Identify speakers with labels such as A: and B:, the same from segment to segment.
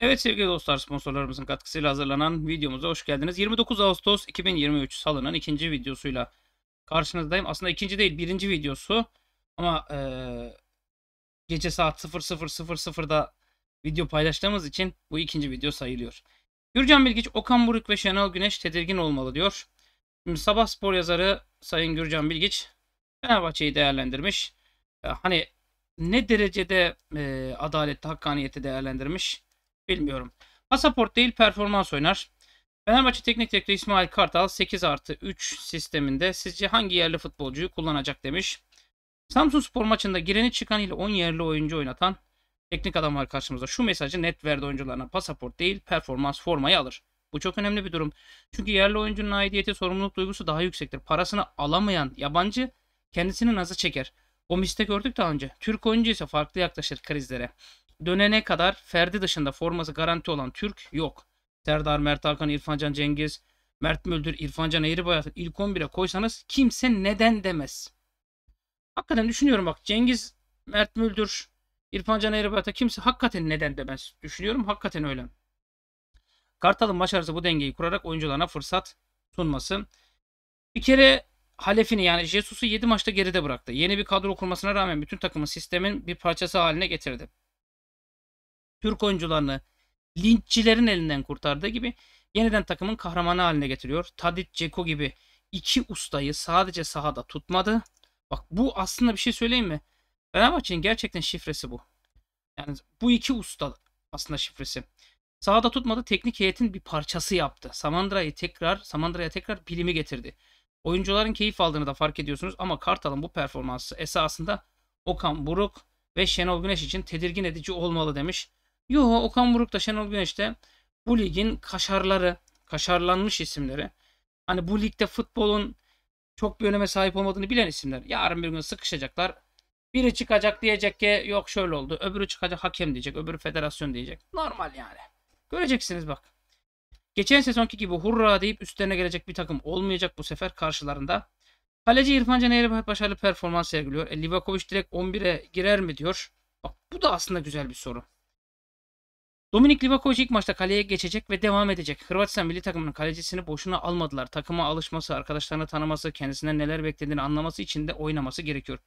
A: Evet sevgili dostlar sponsorlarımızın katkısıyla hazırlanan videomuza hoş geldiniz. 29 Ağustos 2023 salının ikinci videosuyla karşınızdayım. Aslında ikinci değil birinci videosu ama e, gece saat 00.00'da video paylaştığımız için bu ikinci video sayılıyor. Gürcan Bilgiç, Okan Buruk ve Şenol Güneş tedirgin olmalı diyor. Şimdi sabah spor yazarı Sayın Gürcan Bilgiç Fenerbahçe'yi değerlendirmiş. hani ne derecede e, adalette, hakkaniyeti değerlendirmiş? Bilmiyorum. Pasaport değil performans oynar. Fenerbahçe Teknik Direktörü İsmail Kartal 8 artı 3 sisteminde sizce hangi yerli futbolcuyu kullanacak demiş. Samsun Spor maçında gireni çıkan ile 10 yerli oyuncu oynatan teknik adam var karşımızda. Şu mesajı net verdi oyuncularına pasaport değil performans formayı alır. Bu çok önemli bir durum. Çünkü yerli oyuncunun aidiyeti sorumluluk duygusu daha yüksektir. Parasını alamayan yabancı kendisini nasıl çeker? O miste gördük daha önce. Türk oyuncu ise farklı yaklaşır krizlere dönene kadar Ferdi dışında forması garanti olan Türk yok. Serdar, Mert Hakan, İrfancan Cengiz, Mert Müldür, İrfancan Eğribayat'ı ilk 11'e koysanız kimse neden demez. Hakikaten düşünüyorum bak Cengiz, Mert Müldür, İrfancan Eğribayat'a kimse hakikaten neden demez. Düşünüyorum hakikaten öyle. Kartal'ın başarısı bu dengeyi kurarak oyuncularına fırsat sunmasın. Bir kere Halef'ini yani Jesus'u 7 maçta geride bıraktı. Yeni bir kadro kurmasına rağmen bütün takımı sistemin bir parçası haline getirdi. Türk oyuncularını linççilerin elinden kurtardığı gibi yeniden takımın kahramanı haline getiriyor. Tadic Ceko gibi iki ustayı sadece sahada tutmadı. Bak bu aslında bir şey söyleyeyim mi? Fenerbahçe'nin gerçekten şifresi bu. Yani bu iki usta aslında şifresi. Sahada tutmadı teknik heyetin bir parçası yaptı. Samandıra'yı tekrar Samandıra'ya tekrar bilimi getirdi. Oyuncuların keyif aldığını da fark ediyorsunuz ama Kartal'ın bu performansı esasında Okan Buruk ve Şenol Güneş için tedirgin edici olmalı demiş. Yuho, Okan Buruk Buruk'ta, Şenol Güneş'te bu ligin kaşarları, kaşarlanmış isimleri. Hani bu ligde futbolun çok bir öneme sahip olmadığını bilen isimler. Yarın bir gün sıkışacaklar. Biri çıkacak diyecek ki yok şöyle oldu. Öbürü çıkacak hakem diyecek. Öbürü federasyon diyecek. Normal yani. Göreceksiniz bak. Geçen sezonki gibi hurra deyip üstlerine gelecek bir takım olmayacak bu sefer karşılarında. Kaleci İrfan Can başarılı performans sergiliyor. E, Livakovic direkt 11'e girer mi diyor. Bak bu da aslında güzel bir soru. Dominik Livakovic ilk maçta kaleye geçecek ve devam edecek. Hırvatistan milli takımının kalecisini boşuna almadılar. Takıma alışması, arkadaşlarını tanıması, kendisinden neler beklediğini anlaması için de oynaması gerekiyor.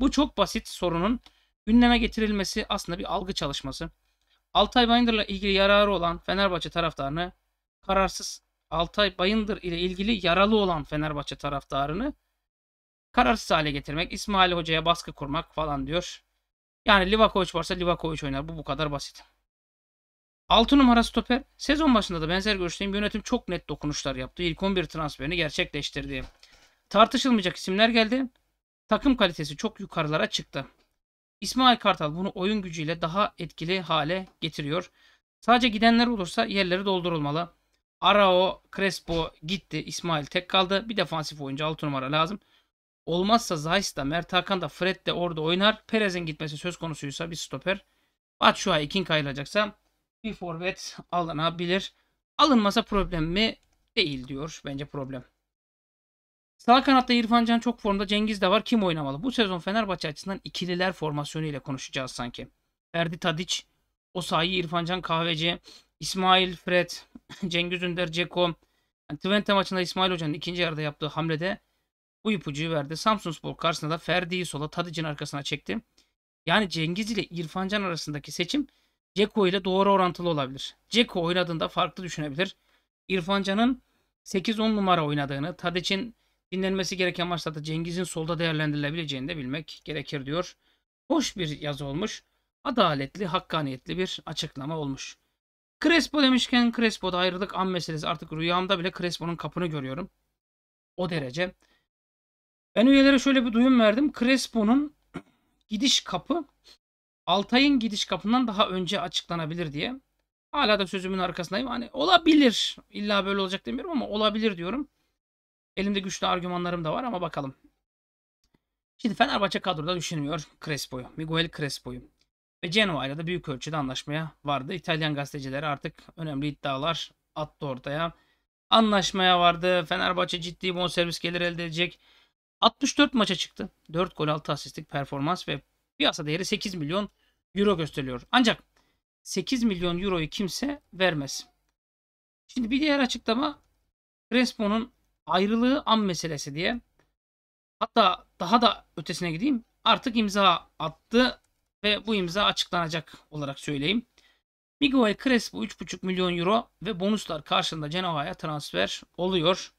A: Bu çok basit sorunun ünleme getirilmesi aslında bir algı çalışması. Altay Bayındır'la ilgili yararı olan Fenerbahçe taraftarını kararsız Altay Bayındır ile ilgili yaralı olan Fenerbahçe taraftarını kararsız hale getirmek, İsmail Hoca'ya baskı kurmak falan diyor. Yani Livakovic varsa Livakovic oynar. Bu bu kadar basit. 6 numara stoper sezon başında da benzer görüşteyim. Yönetim çok net dokunuşlar yaptı. İlk 11 transferini gerçekleştirdi. Tartışılmayacak isimler geldi. Takım kalitesi çok yukarılara çıktı. İsmail Kartal bunu oyun gücüyle daha etkili hale getiriyor. Sadece gidenler olursa yerleri doldurulmalı. Arao, Crespo gitti. İsmail tek kaldı. Bir defansif oyuncu 6 numara lazım. Olmazsa Zayis da Mert Hakan da Fred de orada oynar. Perez'in gitmesi söz konusuysa bir stoper. Batshuayi King ayrılacaksa bir forvet alınabilir. Alınmasa problem mi? Değil diyor. Bence problem. Sağ kanatta İrfan Can çok formda. Cengiz de var. Kim oynamalı? Bu sezon Fenerbahçe açısından ikililer formasyonu ile konuşacağız sanki. Ferdi Tadiç, Osayi, İrfan Can Kahveci, İsmail Fred, Cengiz Ünder, Ceko. Yani Twente maçında İsmail Hoca'nın ikinci yarıda yaptığı hamlede bu ipucuyu verdi. Samsun Spor karşısında da Ferdi'yi sola Tadic'in arkasına çekti. Yani Cengiz ile İrfan Can arasındaki seçim Ceko ile doğru orantılı olabilir. Ceko oynadığında farklı düşünebilir. İrfanca'nın 8-10 numara oynadığını, Tadiç'in dinlenmesi gereken maçlarda Cengiz'in solda değerlendirilebileceğini de bilmek gerekir diyor. Hoş bir yazı olmuş. Adaletli, hakkaniyetli bir açıklama olmuş. Crespo demişken Crespo'da ayrılık an meselesi. Artık rüyamda bile Crespo'nun kapını görüyorum. O derece. Ben üyelere şöyle bir duyum verdim. Crespo'nun gidiş kapı Altay'ın gidiş kapından daha önce açıklanabilir diye. Hala da sözümün arkasındayım. Hani olabilir. İlla böyle olacak demiyorum ama olabilir diyorum. Elimde güçlü argümanlarım da var ama bakalım. Şimdi Fenerbahçe kadroda düşünmüyor Crespo'yu. Miguel Crespo'yu. Ve Genoa ile de büyük ölçüde anlaşmaya vardı. İtalyan gazetecileri artık önemli iddialar attı ortaya. Anlaşmaya vardı. Fenerbahçe ciddi bonservis gelir elde edecek. 64 maça çıktı. 4 gol 6 asistlik performans ve Piyasa değeri 8 milyon euro gösteriyor. Ancak 8 milyon euroyu kimse vermez. Şimdi bir diğer açıklama Crespo'nun ayrılığı an meselesi diye. Hatta daha da ötesine gideyim. Artık imza attı ve bu imza açıklanacak olarak söyleyeyim. Miguel Crespo 3,5 milyon euro ve bonuslar karşılığında Genoa'ya transfer oluyor.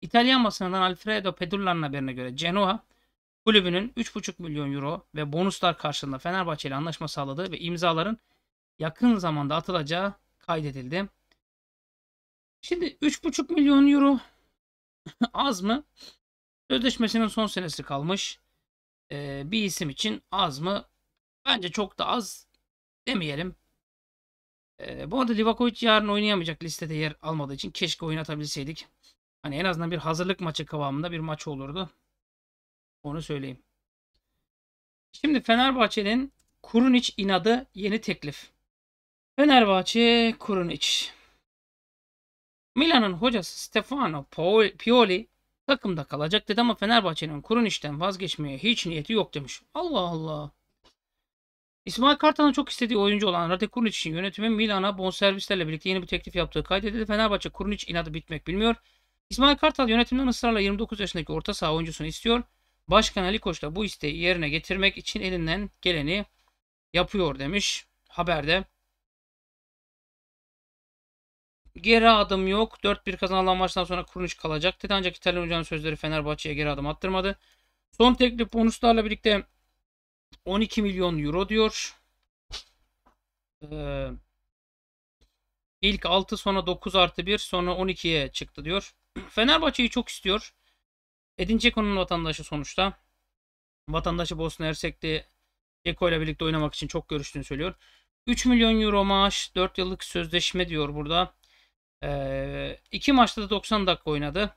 A: İtalyan basınından Alfredo Pedulla'nın haberine göre Genoa kulübünün 3,5 milyon euro ve bonuslar karşılığında Fenerbahçe ile anlaşma sağladığı ve imzaların yakın zamanda atılacağı kaydedildi. Şimdi 3,5 milyon euro az mı? Sözleşmesinin son senesi kalmış. Ee, bir isim için az mı? Bence çok da az demeyelim. Ee, bu arada Livakovic yarın oynayamayacak listede yer almadığı için keşke oynatabilseydik. Hani en azından bir hazırlık maçı kıvamında bir maç olurdu. Onu söyleyeyim. Şimdi Fenerbahçe'nin Kurunic inadı yeni teklif. Fenerbahçe Kurunic. Milan'ın hocası Stefano Pioli takımda kalacak dedi ama Fenerbahçe'nin Kurunic'ten vazgeçmeye hiç niyeti yok demiş. Allah Allah. İsmail Kartal'ın çok istediği oyuncu olan Rade Kurunic için yönetimi Milan'a bonservislerle birlikte yeni bir teklif yaptığı kaydedildi. Fenerbahçe Kurunic inadı bitmek bilmiyor. İsmail Kartal yönetimden ısrarla 29 yaşındaki orta saha oyuncusunu istiyor. Başkan Ali Koç da bu isteği yerine getirmek için elinden geleni yapıyor demiş haberde. Geri adım yok. 4-1 kazanılan maçtan sonra Kurunic kalacak dedi. Ancak İtalyan hocanın sözleri Fenerbahçe'ye geri adım attırmadı. Son teklif bonuslarla birlikte 12 milyon euro diyor. Ee, ilk 6 sonra 9 artı 1 sonra 12'ye çıktı diyor. Fenerbahçe'yi çok istiyor. Edin Ceko'nun vatandaşı sonuçta. Vatandaşı Bosna Hersek'te Ceko ile birlikte oynamak için çok görüştüğünü söylüyor. 3 milyon euro maaş, 4 yıllık sözleşme diyor burada. Ee, maçta da 90 dakika oynadı.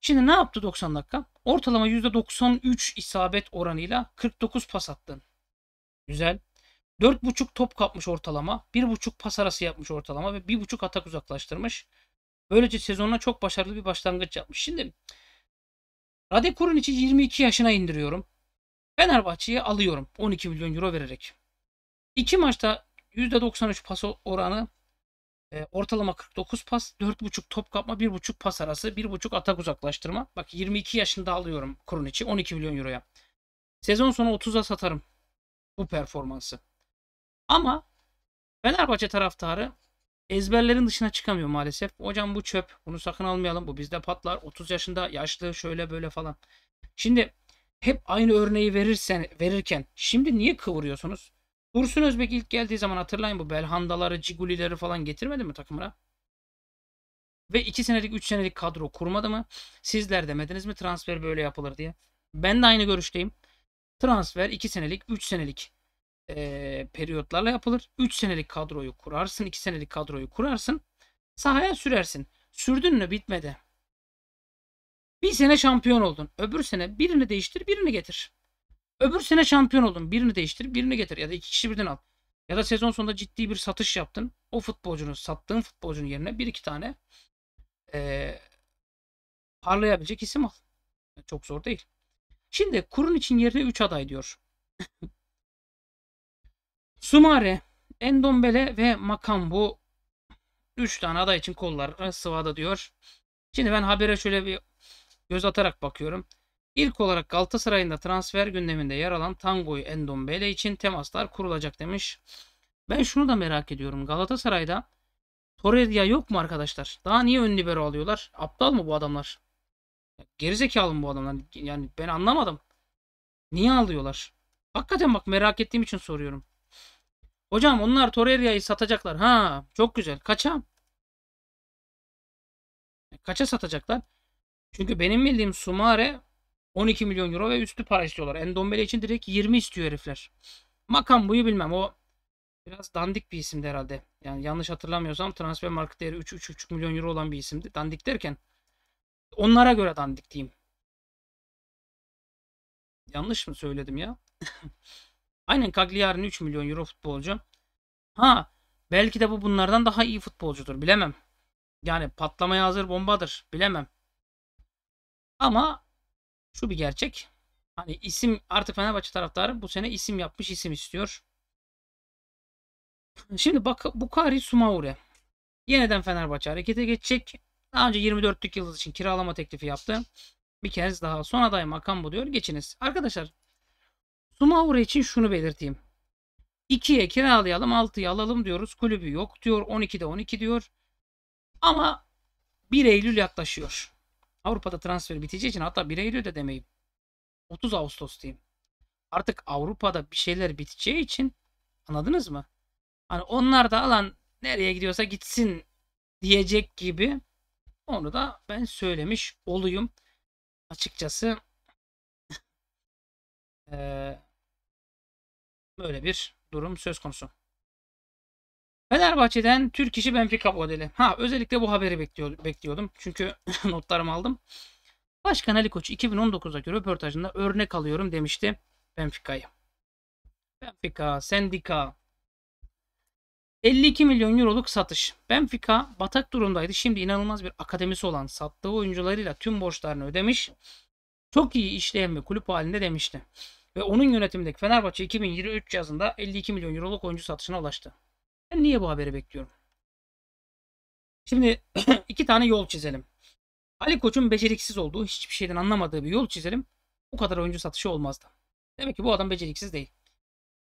A: Şimdi ne yaptı 90 dakika? Ortalama %93 isabet oranıyla 49 pas attın. Güzel. 4.5 top kapmış ortalama. 1.5 pas arası yapmış ortalama ve 1.5 atak uzaklaştırmış. Böylece sezonuna çok başarılı bir başlangıç yapmış. Şimdi Rade Kuruniç'i 22 yaşına indiriyorum. Fenerbahçe'yi alıyorum 12 milyon euro vererek. İki maçta %93 pas oranı e, ortalama 49 pas, 4.5 top kapma, 1.5 pas arası, 1.5 atak uzaklaştırma. Bak 22 yaşında alıyorum Kurun Kuruniç'i 12 milyon euroya. Sezon sonu 30'a satarım bu performansı. Ama Fenerbahçe taraftarı ezberlerin dışına çıkamıyor maalesef. Hocam bu çöp. Bunu sakın almayalım. Bu bizde patlar. 30 yaşında yaşlı şöyle böyle falan. Şimdi hep aynı örneği verirsen verirken şimdi niye kıvırıyorsunuz? Dursun Özbek ilk geldiği zaman hatırlayın bu Belhandaları, Cigulileri falan getirmedi mi takımına? Ve 2 senelik 3 senelik kadro kurmadı mı? Sizler demediniz mi transfer böyle yapılır diye? Ben de aynı görüşteyim. Transfer 2 senelik 3 senelik e, periyotlarla yapılır. 3 senelik kadroyu kurarsın, 2 senelik kadroyu kurarsın. Sahaya sürersin. Sürdün mü bitmedi. Bir sene şampiyon oldun. Öbür sene birini değiştir, birini getir. Öbür sene şampiyon oldun. Birini değiştir, birini getir. Ya da iki kişi birden al. Ya da sezon sonunda ciddi bir satış yaptın. O futbolcunun, sattığın futbolcunun yerine bir iki tane e, parlayabilecek isim al. Çok zor değil. Şimdi kurun için yerine 3 aday diyor. Sumare, Endombele ve Makambu 3 tane aday için kolları e, sıvada diyor. Şimdi ben habere şöyle bir göz atarak bakıyorum. İlk olarak Galatasaray'ın da transfer gündeminde yer alan Tango'yu Endombele için temaslar kurulacak demiş. Ben şunu da merak ediyorum. Galatasaray'da Torreira yok mu arkadaşlar? Daha niye ön libero alıyorlar? Aptal mı bu adamlar? Gerizekalı mı bu adamlar? Yani ben anlamadım. Niye alıyorlar? Hakikaten bak merak ettiğim için soruyorum. Hocam onlar Torreira'yı satacaklar. Ha çok güzel. Kaça? E, kaça satacaklar? Çünkü benim bildiğim Sumare 12 milyon euro ve üstü para istiyorlar. Endombele için direkt 20 istiyor herifler. Makam buyu bilmem. O biraz dandik bir isimdi herhalde. Yani yanlış hatırlamıyorsam transfer market değeri 3-3,5 milyon euro olan bir isimdi. Dandik derken onlara göre dandik diyeyim. Yanlış mı söyledim ya? Aynen Cagliari'nin 3 milyon euro futbolcu. Ha belki de bu bunlardan daha iyi futbolcudur bilemem. Yani patlamaya hazır bombadır bilemem. Ama şu bir gerçek. Hani isim artık Fenerbahçe taraftarı bu sene isim yapmış isim istiyor. Şimdi bak Bukari Sumaure. Yeniden Fenerbahçe harekete geçecek. Daha önce 24'lük yıldız için kiralama teklifi yaptı. Bir kez daha son aday makam bu diyor. Geçiniz. Arkadaşlar Sumaura için şunu belirteyim. 2'ye kiralayalım 6'ya alalım diyoruz. Kulübü yok diyor. 12'de 12 diyor. Ama 1 Eylül yaklaşıyor. Avrupa'da transfer biteceği için hatta 1 Eylül de demeyeyim. 30 Ağustos diyeyim. Artık Avrupa'da bir şeyler biteceği için anladınız mı? Hani onlar da alan nereye gidiyorsa gitsin diyecek gibi onu da ben söylemiş olayım. Açıkçası e, Böyle bir durum söz konusu. Fenerbahçe'den Türk işi Benfica modeli. Ha özellikle bu haberi bekliyordum. bekliyordum. Çünkü notlarımı aldım. Başkan Ali Koç 2019'daki röportajında örnek alıyorum demişti Benfica'yı. Benfica, Sendika. 52 milyon euroluk satış. Benfica batak durumdaydı. Şimdi inanılmaz bir akademisi olan sattığı oyuncularıyla tüm borçlarını ödemiş. Çok iyi işleyen bir kulüp halinde demişti ve onun yönetimindeki Fenerbahçe 2023 yazında 52 milyon euroluk oyuncu satışına ulaştı. Ben niye bu haberi bekliyorum? Şimdi iki tane yol çizelim. Ali Koç'un beceriksiz olduğu, hiçbir şeyden anlamadığı bir yol çizelim. Bu kadar oyuncu satışı olmazdı. Demek ki bu adam beceriksiz değil.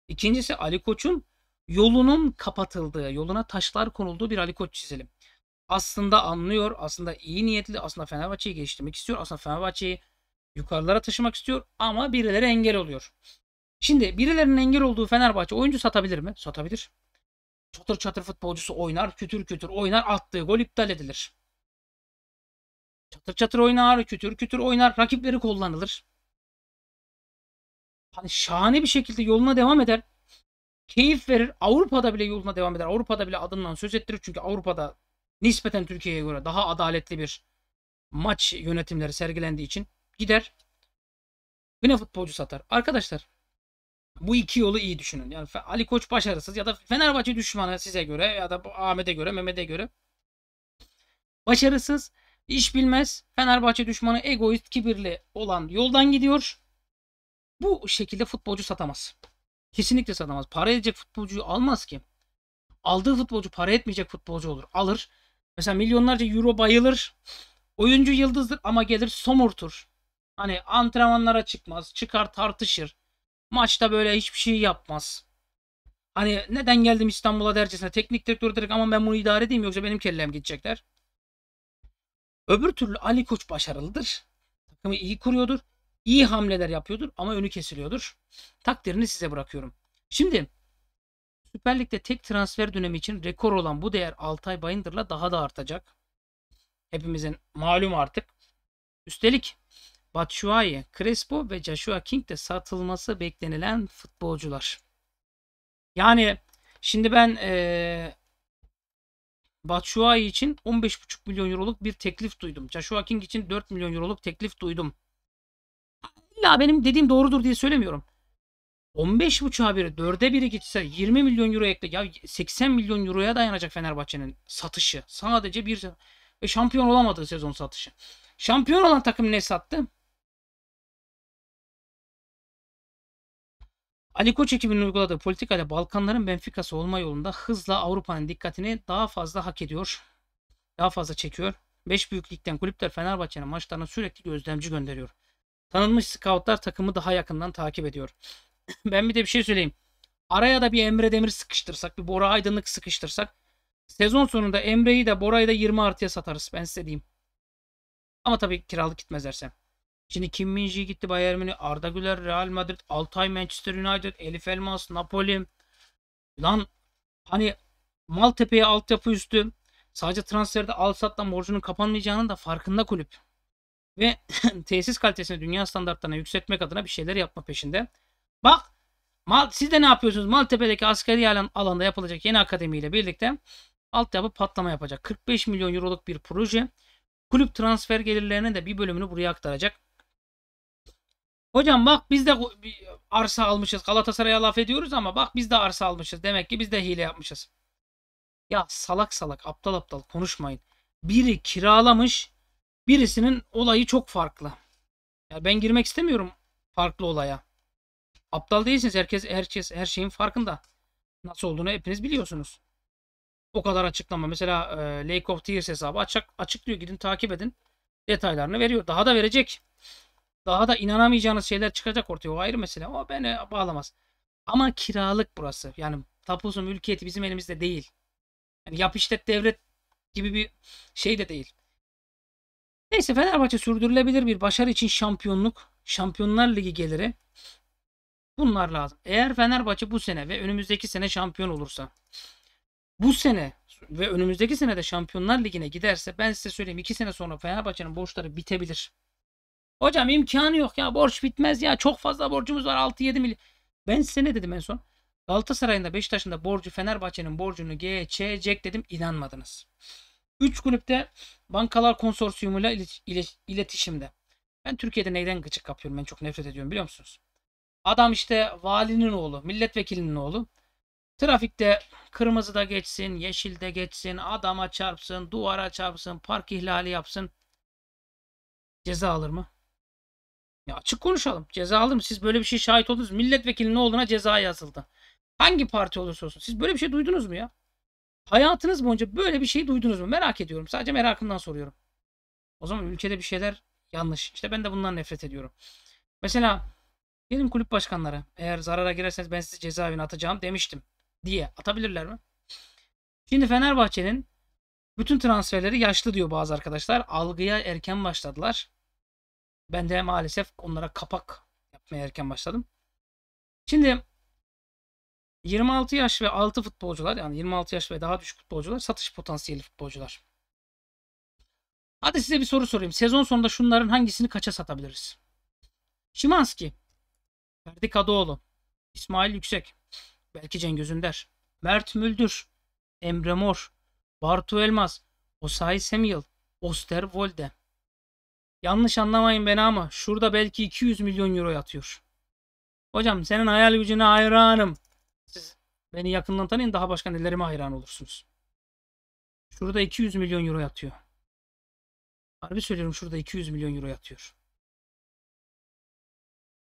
A: İkincisi Ali Koç'un yolunun kapatıldığı, yoluna taşlar konulduğu bir Ali Koç çizelim. Aslında anlıyor, aslında iyi niyetli, aslında Fenerbahçe'yi geliştirmek istiyor, aslında Fenerbahçe'yi yukarılara taşımak istiyor ama birileri engel oluyor. Şimdi birilerinin engel olduğu Fenerbahçe oyuncu satabilir mi? Satabilir. Çatır çatır futbolcusu oynar, kütür kütür oynar, attığı gol iptal edilir. Çatır çatır oynar, kütür kütür oynar, rakipleri kullanılır. Hani şahane bir şekilde yoluna devam eder. Keyif verir. Avrupa'da bile yoluna devam eder. Avrupa'da bile adından söz ettirir. Çünkü Avrupa'da nispeten Türkiye'ye göre daha adaletli bir maç yönetimleri sergilendiği için gider yine futbolcu satar. Arkadaşlar bu iki yolu iyi düşünün. Yani Ali Koç başarısız ya da Fenerbahçe düşmanı size göre ya da Ahmet'e göre, Mehmet'e göre başarısız, iş bilmez, Fenerbahçe düşmanı egoist, kibirli olan yoldan gidiyor. Bu şekilde futbolcu satamaz. Kesinlikle satamaz. Para edecek futbolcuyu almaz ki. Aldığı futbolcu para etmeyecek futbolcu olur. Alır. Mesela milyonlarca euro bayılır. Oyuncu yıldızdır ama gelir somurtur. Hani antrenmanlara çıkmaz. Çıkar tartışır. Maçta böyle hiçbir şey yapmaz. Hani neden geldim İstanbul'a dercesine teknik direktör direkt ama ben bunu idare edeyim yoksa benim kellem gidecekler. Öbür türlü Ali Koç başarılıdır. Takımı iyi kuruyordur. iyi hamleler yapıyordur ama önü kesiliyordur. Takdirini size bırakıyorum. Şimdi Süper Lig'de tek transfer dönemi için rekor olan bu değer Altay Bayındır'la daha da artacak. Hepimizin malum artık. Üstelik Batshuayi, Crespo ve Joshua King de satılması beklenilen futbolcular. Yani şimdi ben ee, Batshuayi için 15,5 milyon euroluk bir teklif duydum. Joshua King için 4 milyon euroluk teklif duydum. İlla benim dediğim doğrudur diye söylemiyorum. 15.5'a biri 4'e biri gitse 20 milyon euro ekle. Ya 80 milyon euroya dayanacak Fenerbahçe'nin satışı. Sadece bir e, şampiyon olamadığı sezon satışı. Şampiyon olan takım ne sattı? Ali Koç ekibinin uyguladığı politikayla Balkanların Benfica'sı olma yolunda hızla Avrupa'nın dikkatini daha fazla hak ediyor. Daha fazla çekiyor. 5 büyük ligden kulüpler Fenerbahçe'nin maçlarına sürekli gözlemci gönderiyor. Tanınmış scoutlar takımı daha yakından takip ediyor. ben bir de bir şey söyleyeyim. Araya da bir Emre Demir sıkıştırsak, bir Bora Aydınlık sıkıştırsak sezon sonunda Emre'yi de Bora'yı da 20 artıya satarız ben size diyeyim. Ama tabii kiralık gitmez gitmezlerse. Şimdi Kim Minji gitti Bayern Münih, Arda Güler Real Madrid, Altay Manchester United, Elif Elmas Napoli. Lan hani Maltepe'ye altyapı üstü sadece transferde Alsat'la borcunun kapanmayacağının da farkında kulüp. Ve tesis kalitesini dünya standartlarına yükseltmek adına bir şeyler yapma peşinde. Bak Mal, siz de ne yapıyorsunuz? Maltepe'deki askeri alan, alanda yapılacak yeni akademiyle birlikte altyapı patlama yapacak. 45 milyon euroluk bir proje. Kulüp transfer gelirlerinin de bir bölümünü buraya aktaracak. Hocam bak biz de arsa almışız. Galatasaray'a laf ediyoruz ama bak biz de arsa almışız. Demek ki biz de hile yapmışız. Ya salak salak aptal aptal konuşmayın. Biri kiralamış birisinin olayı çok farklı. Ya ben girmek istemiyorum farklı olaya. Aptal değilsiniz. Herkes herkes her şeyin farkında. Nasıl olduğunu hepiniz biliyorsunuz. O kadar açıklama. Mesela e, Lake of Tears hesabı açık, açıklıyor. Gidin takip edin. Detaylarını veriyor. Daha da verecek. Daha da inanamayacağınız şeyler çıkacak ortaya. O ayrı mesele. O beni bağlamaz. Ama kiralık burası. Yani tapusu mülkiyeti bizim elimizde değil. Yani yap işlet devlet gibi bir şey de değil. Neyse Fenerbahçe sürdürülebilir bir başarı için şampiyonluk, Şampiyonlar Ligi geliri bunlar lazım. Eğer Fenerbahçe bu sene ve önümüzdeki sene şampiyon olursa bu sene ve önümüzdeki sene de Şampiyonlar Ligi'ne giderse ben size söyleyeyim 2 sene sonra Fenerbahçe'nin borçları bitebilir. Hocam imkanı yok ya borç bitmez ya çok fazla borcumuz var 6-7 milyon. Ben size ne dedim en son? Galatasaray'ın da Beşiktaş'ın da borcu Fenerbahçe'nin borcunu geçecek dedim inanmadınız. 3 kulüpte bankalar konsorsiyumuyla iletişimde. Ben Türkiye'de neyden gıcık kapıyorum ben çok nefret ediyorum biliyor musunuz? Adam işte valinin oğlu, milletvekilinin oğlu. Trafikte kırmızıda geçsin, yeşilde geçsin, adama çarpsın, duvara çarpsın, park ihlali yapsın. Ceza alır mı? Ya açık konuşalım. Ceza aldı mı? Siz böyle bir şey şahit oldunuz. milletvekili ne olduğuna ceza yazıldı. Hangi parti olursa olsun. Siz böyle bir şey duydunuz mu ya? Hayatınız boyunca böyle bir şey duydunuz mu? Merak ediyorum. Sadece merakımdan soruyorum. O zaman ülkede bir şeyler yanlış. İşte ben de bundan nefret ediyorum. Mesela benim kulüp başkanları eğer zarara girerseniz ben sizi cezaevine atacağım demiştim diye atabilirler mi? Şimdi Fenerbahçe'nin bütün transferleri yaşlı diyor bazı arkadaşlar. Algıya erken başladılar. Ben de maalesef onlara kapak yapmaya erken başladım. Şimdi 26 yaş ve altı futbolcular yani 26 yaş ve daha düşük futbolcular satış potansiyeli futbolcular. Hadi size bir soru sorayım. Sezon sonunda şunların hangisini kaça satabiliriz? Şimanski, Ferdi Kadıoğlu, İsmail Yüksek, belki Cengiz Ünder, Mert Müldür, Emre Mor, Bartu Elmas, Osayi Oster Volde. Yanlış anlamayın beni ama şurada belki 200 milyon euro yatıyor. Hocam senin hayal gücüne hayranım. Siz beni yakından tanıyın daha başka nelerime hayran olursunuz. Şurada 200 milyon euro yatıyor. Harbi söylüyorum şurada 200 milyon euro yatıyor.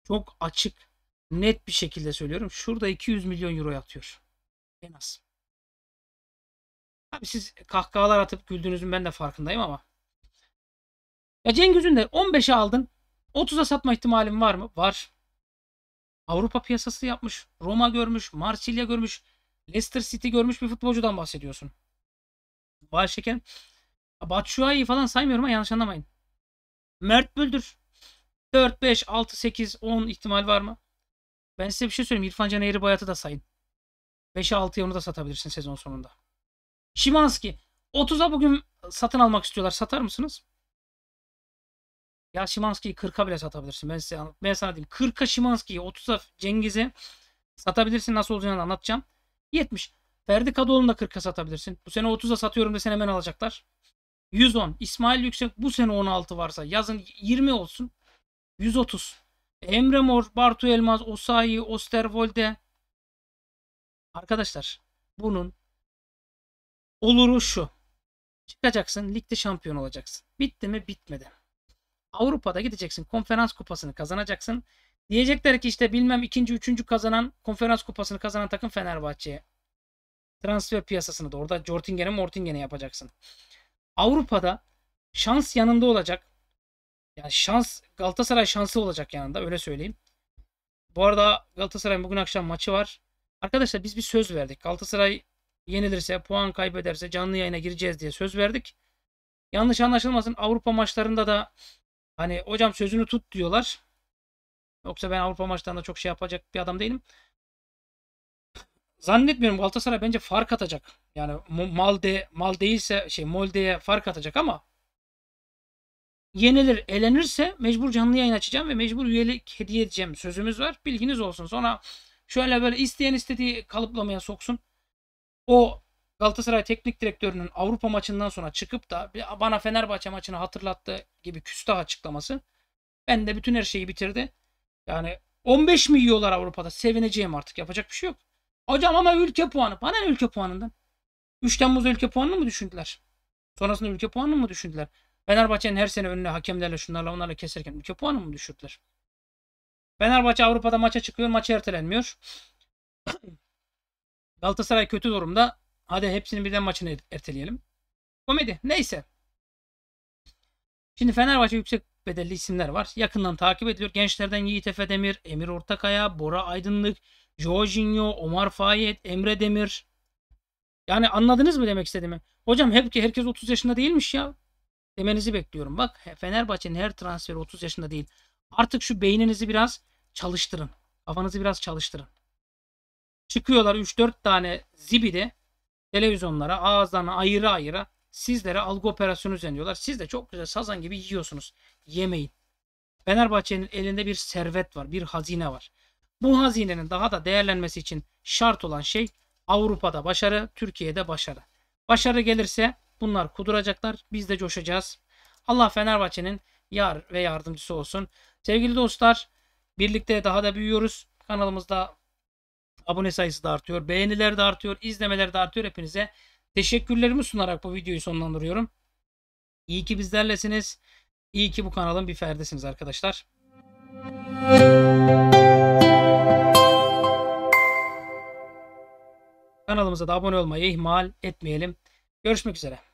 A: Çok açık, net bir şekilde söylüyorum. Şurada 200 milyon euro yatıyor. En az. Abi siz kahkahalar atıp güldüğünüzün ben de farkındayım ama ya Cengiz'in de 15'e aldın. 30'a satma ihtimalin var mı? Var. Avrupa piyasası yapmış. Roma görmüş. Marsilya görmüş. Leicester City görmüş bir futbolcudan bahsediyorsun. Başşeken. Batshuayi falan saymıyorum ama yanlış anlamayın. Mert Büldür. 4, 5, 6, 8, 10 ihtimal var mı? Ben size bir şey söyleyeyim. İrfan Caner'i Eğri Bayat'ı da sayın. 5'e 6'ya onu da satabilirsin sezon sonunda. Şimanski. 30'a bugün satın almak istiyorlar. Satar mısınız? Ya Şimanski'yi 40'a bile satabilirsin. Ben, size, ben sana diyeyim. 40'a Şimanski'yi 30'a Cengiz'i satabilirsin. Nasıl olacağını anlatacağım. 70. Ferdi Kadıoğlu'nu da 40'a satabilirsin. Bu sene 30'a satıyorum desen hemen alacaklar. 110. İsmail Yüksek bu sene 16 varsa yazın 20 olsun. 130. Emre Mor, Bartu Elmaz, Osayi, Osterwolde. Arkadaşlar bunun oluru şu. Çıkacaksın ligde şampiyon olacaksın. Bitti mi? Bitmedi. Avrupa'da gideceksin konferans kupasını kazanacaksın. Diyecekler ki işte bilmem ikinci, üçüncü kazanan konferans kupasını kazanan takım Fenerbahçe Transfer piyasasını da orada Jortingen'e Mortingen'e yapacaksın. Avrupa'da şans yanında olacak. Yani şans Galatasaray şansı olacak yanında öyle söyleyeyim. Bu arada Galatasaray'ın bugün akşam maçı var. Arkadaşlar biz bir söz verdik. Galatasaray yenilirse, puan kaybederse canlı yayına gireceğiz diye söz verdik. Yanlış anlaşılmasın Avrupa maçlarında da Hani hocam sözünü tut diyorlar. Yoksa ben Avrupa maçlarında çok şey yapacak bir adam değilim. Zannetmiyorum Galatasaray bence fark atacak. Yani Malde Mal değilse şey Molde'ye fark atacak ama yenilir, elenirse mecbur canlı yayın açacağım ve mecbur üyelik hediye edeceğim. Sözümüz var. Bilginiz olsun. Sonra şöyle böyle isteyen istediği kalıplamaya soksun. O Galatasaray teknik direktörünün Avrupa maçından sonra çıkıp da bana Fenerbahçe maçını hatırlattı gibi küstah açıklaması ben de bütün her şeyi bitirdi. Yani 15 mi yiyorlar Avrupa'da? Sevineceğim artık. Yapacak bir şey yok. Hocam ama ülke puanı. Bana ne ülke puanından? 3 Temmuz ülke puanını mı düşündüler? Sonrasında ülke puanını mı düşündüler? Fenerbahçe'nin her sene önüne hakemlerle şunlarla onlarla keserken ülke puanı mı düşürdüler? Fenerbahçe Avrupa'da maça çıkıyor. maç ertelenmiyor. Galatasaray kötü durumda. Hadi hepsini birden maçını er-, erteleyelim. Komedi. Neyse. Şimdi Fenerbahçe yüksek bedelli isimler var. Yakından takip ediliyor. Gençlerden Yiğit Efe Demir, Emir Ortakaya, Bora Aydınlık, Jorginho, Omar Fayet, Emre Demir. Yani anladınız mı demek istediğimi? Hocam hep ki herkes 30 yaşında değilmiş ya. Demenizi bekliyorum. Bak Fenerbahçe'nin her transferi 30 yaşında değil. Artık şu beyninizi biraz çalıştırın. Kafanızı biraz çalıştırın. Çıkıyorlar 3-4 tane zibide televizyonlara ağızlarına ayrı ayrı sizlere algı operasyonu düzenliyorlar. Siz de çok güzel sazan gibi yiyorsunuz. Yemeyin. Fenerbahçe'nin elinde bir servet var, bir hazine var. Bu hazinenin daha da değerlenmesi için şart olan şey Avrupa'da başarı, Türkiye'de başarı. Başarı gelirse bunlar kuduracaklar, biz de coşacağız. Allah Fenerbahçe'nin yar ve yardımcısı olsun. Sevgili dostlar, birlikte daha da büyüyoruz. Kanalımızda Abone sayısı da artıyor. Beğeniler de artıyor. izlemeler de artıyor. Hepinize teşekkürlerimi sunarak bu videoyu sonlandırıyorum. İyi ki bizlerlesiniz. İyi ki bu kanalın bir ferdesiniz arkadaşlar. Kanalımıza da abone olmayı ihmal etmeyelim. Görüşmek üzere.